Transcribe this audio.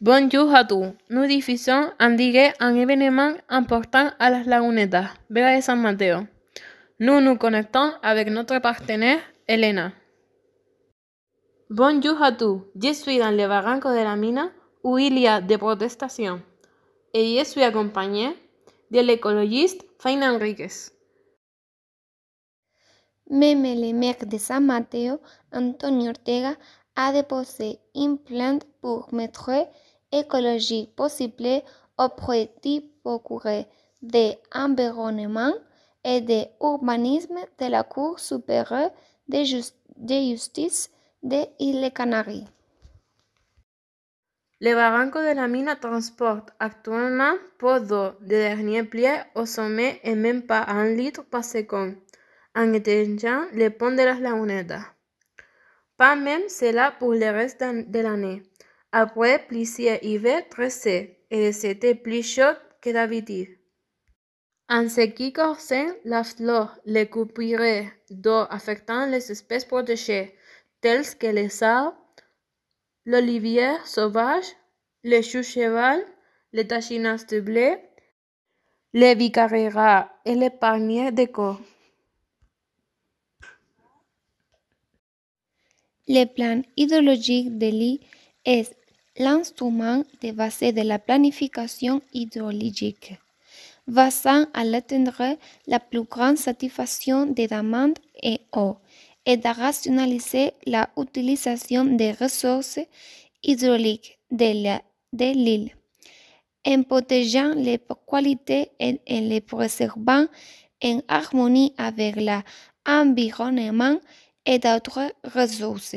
Bonjour à tous. Nous diffusons en direct un événement important à las Lagunetas, Vega de San Mateo. Nous nous connectons avec notre partenaire, Elena. Bonjour à tous. Je suis dans le barranco de la mina Uilia de y a des protestations. Et je suis accompagné de l'écologiste Faina Enriquez. Même le maire de San Mateo, Antonio Ortega, a déposé un plan pour mettre écologique possible au projet procureur de et de de la Cour supérieure de, justice de justice de Îles Canaries. Le barranco de la mine transporte actuellement pour d'eau de dernier pli au sommet et même pas un litre par seconde, en éteignant le pont de la Lagunetas. Pas même cela pour le reste de l'année. Après plusieurs hivers tressés, et c'était plus chaud que d'habitude. En ce qui concerne la flore, les coupures d'eau affectant les espèces protégées, telles que les arbres, l'olivier sauvage, les choux cheval les tachinas de blé, les vicarreras et les palmiers de corps. Le plan idéologique de l'île est l'instrument de de la planification hydrologique, va à atteindre la plus grande satisfaction des demandes et eau et à rationaliser la utilisation des ressources hydrauliques de l'île, en protégeant les qualités et en les préservant en harmonie avec l'environnement et d'autres ressources.